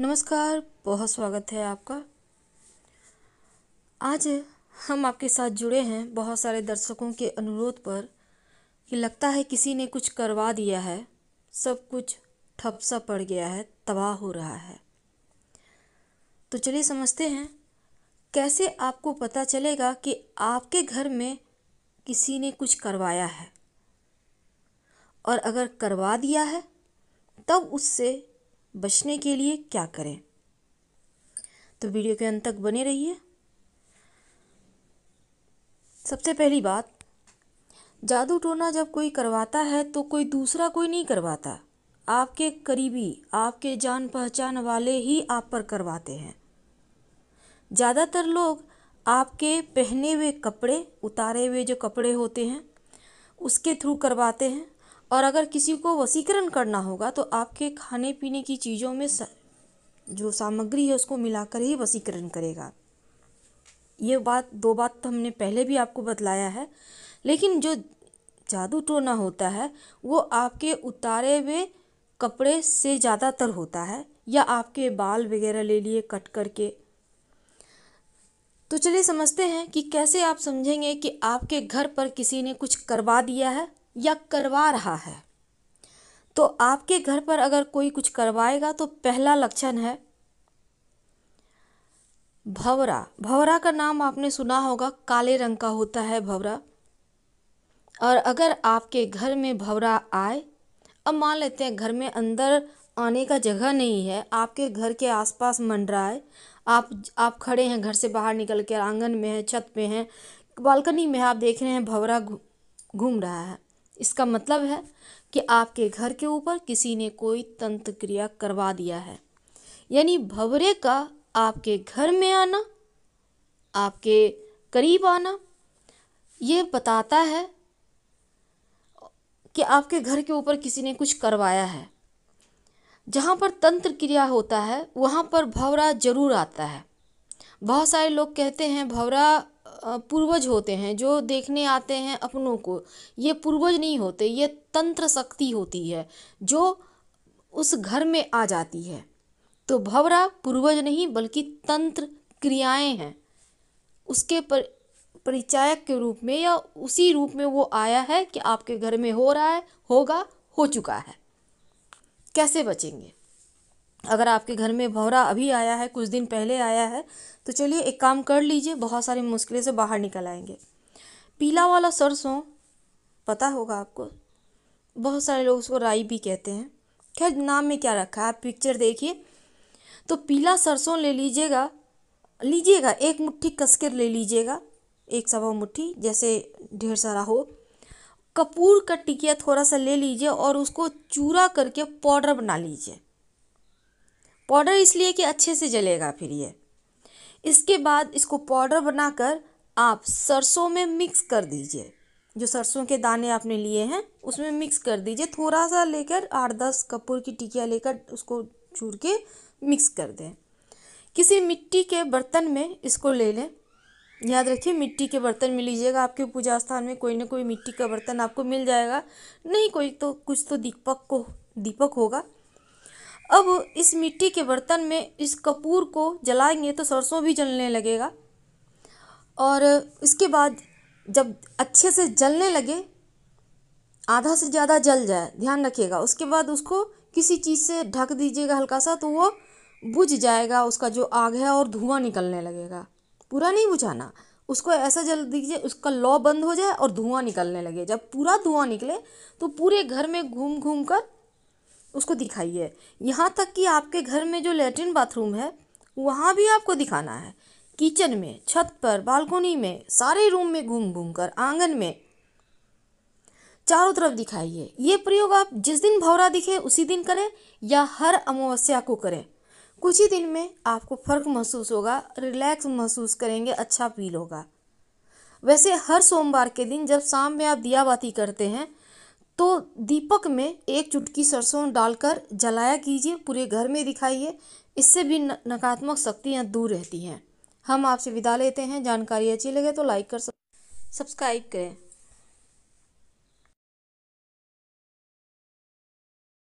नमस्कार बहुत स्वागत है आपका आज हम आपके साथ जुड़े हैं बहुत सारे दर्शकों के अनुरोध पर कि लगता है किसी ने कुछ करवा दिया है सब कुछ ठपसा पड़ गया है तबाह हो रहा है तो चलिए समझते हैं कैसे आपको पता चलेगा कि आपके घर में किसी ने कुछ करवाया है और अगर करवा दिया है तब उससे बचने के लिए क्या करें तो वीडियो के अंत तक बने रहिए सबसे पहली बात जादू टोना जब कोई करवाता है तो कोई दूसरा कोई नहीं करवाता आपके करीबी आपके जान पहचान वाले ही आप पर करवाते हैं ज़्यादातर लोग आपके पहने हुए कपड़े उतारे हुए जो कपड़े होते हैं उसके थ्रू करवाते हैं और अगर किसी को वसीकरण करना होगा तो आपके खाने पीने की चीज़ों में जो सामग्री है उसको मिलाकर ही वसीकरण करेगा ये बात दो बात तो हमने पहले भी आपको बतलाया है लेकिन जो जादू टोना होता है वो आपके उतारे हुए कपड़े से ज़्यादातर होता है या आपके बाल वगैरह ले लिए कट करके तो चलिए समझते हैं कि कैसे आप समझेंगे कि आपके घर पर किसी ने कुछ करवा दिया है या करवा रहा है तो आपके घर पर अगर कोई कुछ करवाएगा तो पहला लक्षण है भवरा भवरा का नाम आपने सुना होगा काले रंग का होता है भवरा और अगर आपके घर में भवरा आए अब मान लेते हैं घर में अंदर आने का जगह नहीं है आपके घर के आसपास मंडरा है आप आप खड़े हैं घर से बाहर निकल के आंगन में है छत पे हैं बालकनी में आप देख रहे हैं भवरा घूम रहा है इसका मतलब है कि आपके घर के ऊपर किसी ने कोई तंत्र क्रिया करवा दिया है यानी भवरे का आपके घर में आना आपके करीब आना ये बताता है कि आपके घर के ऊपर किसी ने कुछ करवाया है जहाँ पर तंत्र क्रिया होता है वहाँ पर भवरा जरूर आता है बहुत सारे लोग कहते हैं भवरा पूर्वज होते हैं जो देखने आते हैं अपनों को ये पूर्वज नहीं होते ये तंत्र शक्ति होती है जो उस घर में आ जाती है तो भवरा पूर्वज नहीं बल्कि तंत्र क्रियाएं हैं उसके पर परिचायक के रूप में या उसी रूप में वो आया है कि आपके घर में हो रहा है होगा हो चुका है कैसे बचेंगे अगर आपके घर में भौरा अभी आया है कुछ दिन पहले आया है तो चलिए एक काम कर लीजिए बहुत सारी मुश्किलें से बाहर निकल आएंगे पीला वाला सरसों पता होगा आपको बहुत सारे लोग उसको राई भी कहते हैं खैर नाम में क्या रखा है आप पिक्चर देखिए तो पीला सरसों ले लीजिएगा लीजिएगा एक मुट्ठी कसकर ले लीजिएगा एक सवा मुट्ठी जैसे ढेर सारा हो कपूर का टिकिया थोड़ा सा ले लीजिए और उसको चूरा करके पाउडर बना लीजिए पाउडर इसलिए कि अच्छे से जलेगा फिर ये इसके बाद इसको पाउडर बनाकर आप सरसों में मिक्स कर दीजिए जो सरसों के दाने आपने लिए हैं उसमें मिक्स कर दीजिए थोड़ा सा लेकर आठ दस कपूर की टिकिया लेकर उसको चूर के मिक्स कर दें किसी मिट्टी के बर्तन में इसको ले लें याद रखिए मिट्टी के बर्तन में लीजिएगा आपके पूजा स्थान में कोई ना कोई मिट्टी का बर्तन आपको मिल जाएगा नहीं कोई तो कुछ तो दीपक को दीपक होगा अब इस मिट्टी के बर्तन में इस कपूर को जलाएंगे तो सरसों भी जलने लगेगा और इसके बाद जब अच्छे से जलने लगे आधा से ज़्यादा जल जाए ध्यान रखिएगा उसके बाद उसको किसी चीज़ से ढक दीजिएगा हल्का सा तो वो बुझ जाएगा उसका जो आग है और धुआं निकलने लगेगा पूरा नहीं बुझाना उसको ऐसा जल दीजिए उसका लौ बंद हो जाए और धुआं निकलने लगे जब पूरा धुआं निकले तो पूरे घर में घूम घूम कर उसको दिखाइए यहाँ तक कि आपके घर में जो लेटरिन बाथरूम है वहाँ भी आपको दिखाना है किचन में छत पर बालकोनी में सारे रूम में घूम घूम कर आंगन में चारों तरफ दिखाइए ये प्रयोग आप जिस दिन भौरा दिखे उसी दिन करें या हर अमावस्या को करें कुछ ही दिन में आपको फ़र्क महसूस होगा रिलैक्स महसूस करेंगे अच्छा फील होगा वैसे हर सोमवार के दिन जब शाम में आप दिया बाती करते हैं तो दीपक में एक चुटकी सरसों डालकर जलाया कीजिए पूरे घर में दिखाइए इससे भी नकारात्मक शक्तियाँ दूर रहती हैं हम आपसे विदा लेते हैं जानकारी अच्छी लगे तो लाइक कर सब्सक्राइब करें